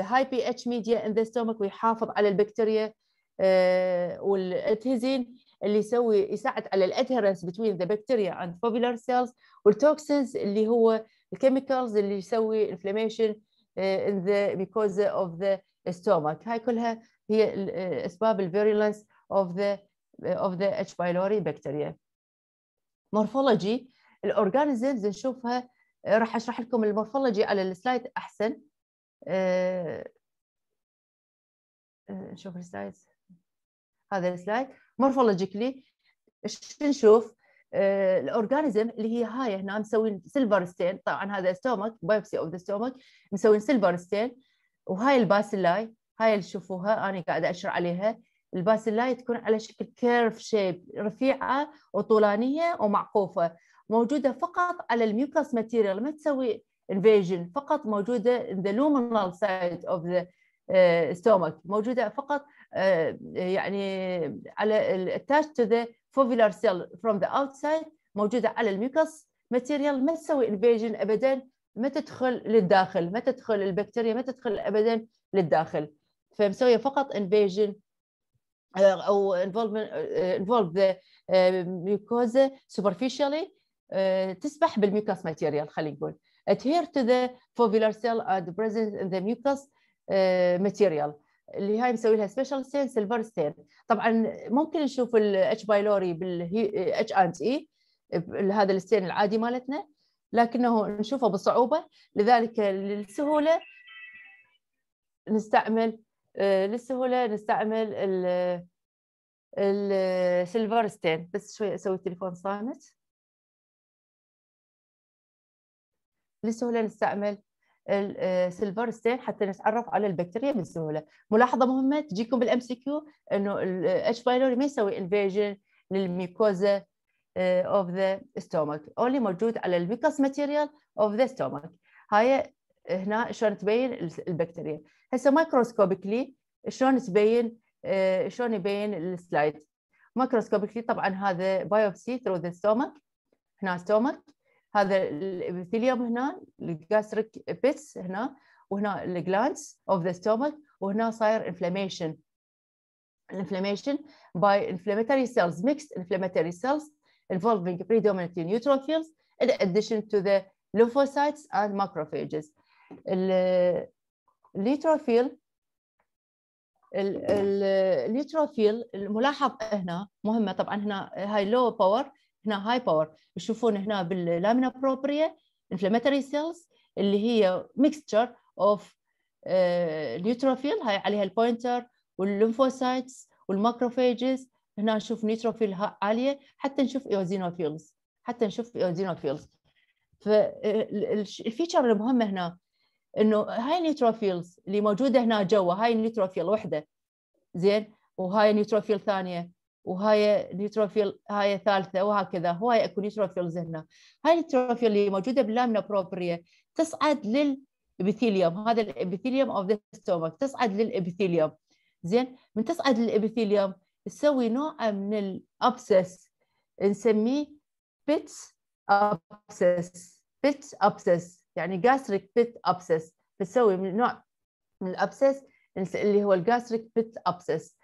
Speaker 1: هاي بي اتش ميديا ان ذا ستومك ويحافظ على البكتيريا آه، والاتهزين اللي يسوي يساعد على الادهرنس بتوين ذا بكتيريا اند فوبيلار سيلز والتوكسينز اللي هو الكيميكالز اللي يسوي انفلاميشن in the because of the stomach هاي كلها هي آه، اسباب الفيرولنس of the آه، of the H pylori bacteria morphology الاورجانيزمز نشوفها آه، راح اشرح لكم المورفولوجي على السلايد احسن نشوف السلايد هذا السلايد مورفولوجيكلي ايش نشوف آه، الاورجانيزم اللي هي هاي هنا مسوين سيلفر ستين طبعا هذا ستومك بايبسي اوف ذا ستومك مسوين سيلفر ستين وهاي الباسيلاي هاي اللي تشوفوها انا قاعده اشر عليها الباسيلاي تكون على شكل كيرف شيب رفيعه وطولانيه ومعقوفه موجوده فقط على الميوكاس ماتيريال ما تسوي انفيجن فقط موجوده ان ذا luminal سايد اوف ذا آه، stomach موجودة فقط آه، يعني على attached to the فوفيلار cell from the outside موجودة على الميكوس ماتيريال ما تسوي انفيجن ابدا ما تدخل للداخل ما تدخل البكتيريا ما تدخل ابدا للداخل فمسويه فقط انفيجن آه، او involve the mucosa superficially تسبح بالميكوس ماتيريال خلينا نقول adhere to the foveolar cell and present in the mucus ماتيريال آه، اللي هاي مسوي لها سبيشال ستين سيلفر ستين طبعا ممكن نشوف الاتش بايلوري بالاتش اند اي هذا الستين العادي مالتنا لكنه نشوفه بصعوبه لذلك للسهوله نستعمل آه، للسهوله نستعمل السيلفر ستين بس شوي اسوي التليفون صامت للسهوله نستعمل السيلفر ستين آه، حتى نتعرف على البكتيريا بسهوله ملاحظه مهمه تجيكم بالام سي كيو انه الاتش آه، بايلوري ما يسوي انفيجن للميكوزا اوف ذا ستومك اونلي موجود على الميكوس ماتيريال اوف ذا ستومك هاي هنا شلون تبين البكتيريا هسه مايكروسكوبيكلي شلون تبين آه، شلون يبين السلايد مايكروسكوبيكلي طبعا هذا بايوبسي ثرو ذا ستومك هنا ستومك هذا الابيثيليوم هنا الجاستريك بيتس هنا وهنا الجلانس اوف ذا ستومك وهنا صاير انفلاميشن الانفلاميشن باي inflammatory سيلز ميكس inflammatory سيلز انفولفينج بريدومينتلي نيوتروفيلز ان اديشن تو ذا لوفوسايتس اند macrophages النيوتروفيل النيوتروفيل الملاحظ هنا مهمه طبعا هنا هاي لو باور هنا هاي باور تشوفون هنا باللامينا بروبريا انفلاماتوري سيلز اللي هي ميكستشر اوف نيوتروفيل هاي عليها البوينتر والليمفوسايتس والماكروفاجز هنا نشوف نيوتروفيل عاليه حتى نشوف ايوزينوفيلز حتى نشوف ايوزينوفيلز فالفيتشر المهمه هنا انه هاي النيوتروفيلز اللي موجوده هنا جوا هاي النيوتروفيل وحده زين وهاي نيوتروفيل ثانيه وهاي نيتروفيل هاي ثالثه وهكذا هواي اكو نيتروفيلز هنا هاي النيتروفيل اللي موجوده باللامنا بروبريا تصعد للابيثيليوم هذا الابيثيليوم اوف ذا ستومك تصعد للابيثيليوم زين من تصعد للابيثيليوم تسوي نوع من الابسس نسميه بيتس ابسس بيتس ابسس يعني جاستريك بيت ابسس بتسوي من نوع من الابسس اللي هو الجاستريك بيت ابسس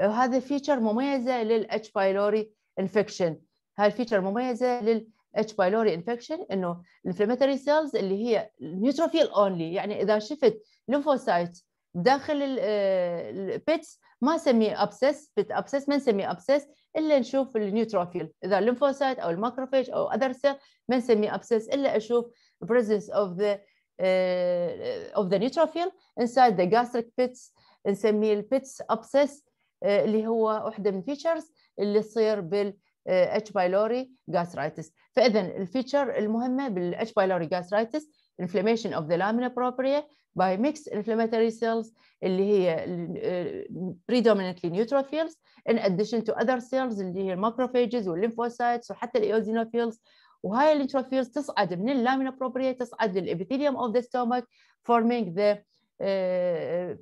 Speaker 1: وهذا فيتشر مميزه للاتش بايلوري انفكشن هاي الفيتشر مميزه للاتش بايلوري انفكشن انه الانفلاماتوري سيلز اللي هي نيوتروفيل اونلي يعني اذا شفت ليمفوسايت داخل البيتس آه، ما نسميه ابسس بيت ابسس ما نسميه ابسس الا نشوف النيوتروفيل اذا الليمفوسايت او الماكروفيج او اذر سيل ما نسميه ابسس الا اشوف بريزنس اوف ذا اوف ذا the انسايد ذا جاستريك بيتس نسميه البيتس ابسس آه، اللي هو واحده من الفيتشرز اللي تصير بال اتش بايلوري جاسترايتس فاذا الفيتشر المهمه بال H. بايلوري جاسترايتس inflammation of the lamina propria by mixed inflammatory cells اللي هي آه، predominantly neutrophils in addition to other cells اللي هي الماكروفاجز والليمفوسايتس وحتى الايوزينوفيلز وهاي الانتروفيلز تصعد من اللامينا بروبريا تصعد للابيثيليوم اوف ذا ستومك forming the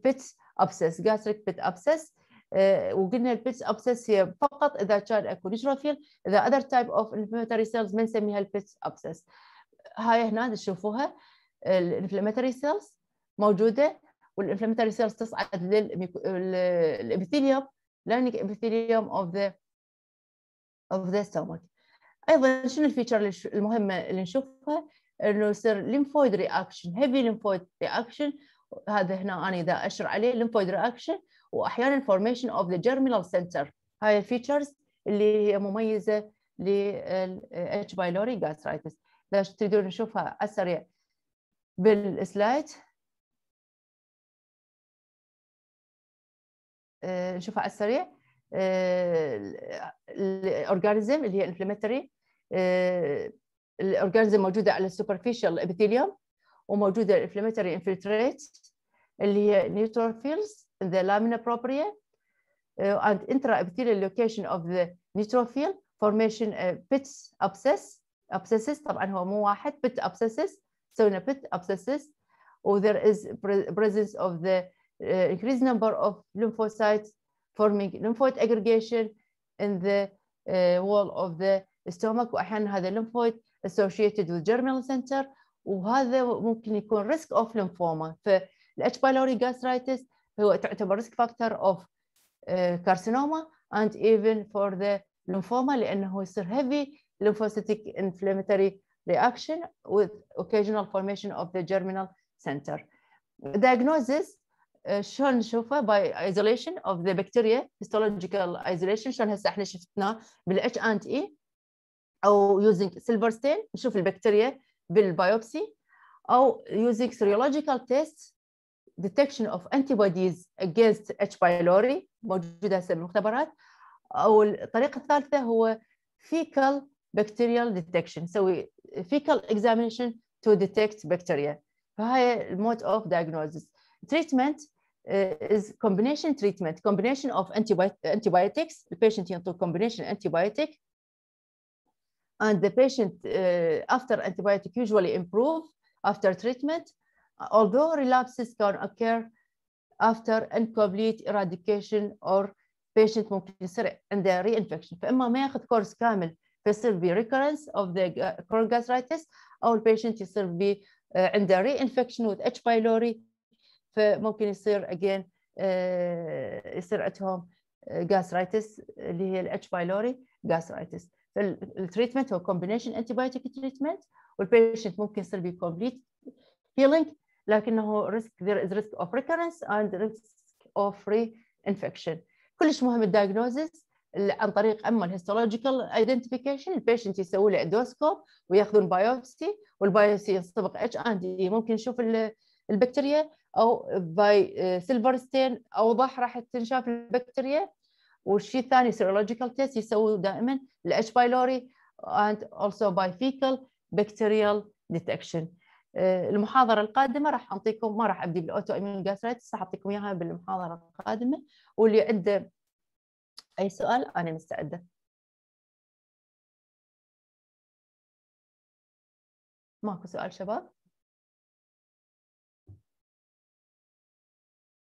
Speaker 1: بيتس آه، pits جاستريك gastric pit آه، وقلنا البيتس ابسس هي فقط اذا كان اكو نيتروفيل اذا اذر تايب اوف انفلاماتوري سيلز ما نسميها البيتس ابسس هاي هنا تشوفوها الانفلاماتوري سيلز موجوده والانفلاماتوري سيلز تصعد للابيثيليوم لانك ابيثيليوم اوف ذا اوف ذا ستومك ايضا شنو الفيتشر المهمه اللي نشوفها انه يصير ليمفويد رياكشن هيفي ليمفويد رياكشن هذا هنا انا اذا اشر عليه ليمفويد رياكشن واحيانا فورميشن اوف ذا جيرمينال سنتر هاي الفيتشرز اللي هي مميزه لل اتش بايلوري جاسترايتس اذا تقدرون نشوفها على السريع بالسلايد آه، نشوفها على السريع الاورجانيزم اللي هي انفلاماتوري آه، الاورجانيزم موجوده على السوبرفيشال ابيثيليوم وموجوده الانفلاماتوري انفلتريت اللي هي نيوتروفيلز in the lamina propria uh, and intraepithelial location of the neutrophil formation uh, pit abscess abscesses طبعا هو مو واحد pit abscesses سوينا so pit abscesses or there is presence of the uh, increased number of lymphocytes forming lymphoid aggregation in the uh, wall of the stomach واحيانا هذا lymphoid associated with germinal center وهذا ممكن يكون risk of lymphoma H. pylori gastritis هو تعتبر risk factor of carcinoma and even for the lymphoma لأنه يصير heavy lymphocytic inflammatory reaction with occasional formation of the germinal center. Diagnosis شلون نشوفه by isolation of the bacteria histological isolation شلون هسه احنا شفناه بالاتش اند اي او using silver stain نشوف البكتيريا بالبيوبسي او using serological tests detection of antibodies against H. pylori موجودة هسه بالمختبرات أو الطريقة الثالثة هو fecal bacterial detection نسوي so fecal examination to detect bacteria فهاي المود of diagnosis treatment uh, is combination treatment combination of antibiotics the patient ينطوا combination antibiotic and the patient uh, after antibiotic usually improve after treatment although relapses can occur after incomplete eradication or patient ممكن يصير عنده reinfection فاما ما ياخذ كورس كامل فيصير ب recurrence of the chronic gastritis او البيشنت يصير ب عنده reinfection with H. pylori فممكن يصير again يصير عندهم gastritis اللي هي ال H. pylori gastritis فالتريتمنت هو combination antibiotic treatment والبيشنت ممكن يصير ب complete healing لكنه risk there is risk of recurrence and risk of reinfection كلش مهم الدايجنوزيس عن طريق اما الهيستولوجيكال ايدنتيفيكيشن البيشنت يسوي له اندوسكوب وياخذون بايوبسي والبايوبسي ينطبق اتش اند ممكن نشوف البكتيريا او باي سيلفر ستين اوضح راح تنشاف البكتيريا والشيء الثاني سيرولوجيكال تيست يسووا دائما الاتش بايلوري and also by fecal bacterial detection آه، المحاضره القادمه راح اعطيكم ما راح ابدي بالاوتو اميون جاسترايتس راح اعطيكم اياها بالمحاضره القادمه واللي عنده اي سؤال انا مستعده ماكو سؤال شباب